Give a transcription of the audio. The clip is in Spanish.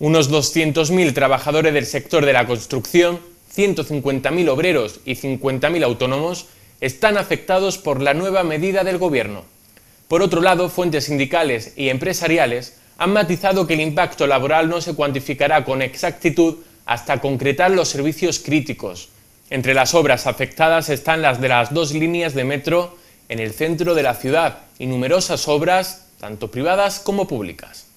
Unos 200.000 trabajadores del sector de la construcción, 150.000 obreros y 50.000 autónomos están afectados por la nueva medida del Gobierno. Por otro lado, fuentes sindicales y empresariales han matizado que el impacto laboral no se cuantificará con exactitud hasta concretar los servicios críticos. Entre las obras afectadas están las de las dos líneas de metro en el centro de la ciudad y numerosas obras, tanto privadas como públicas.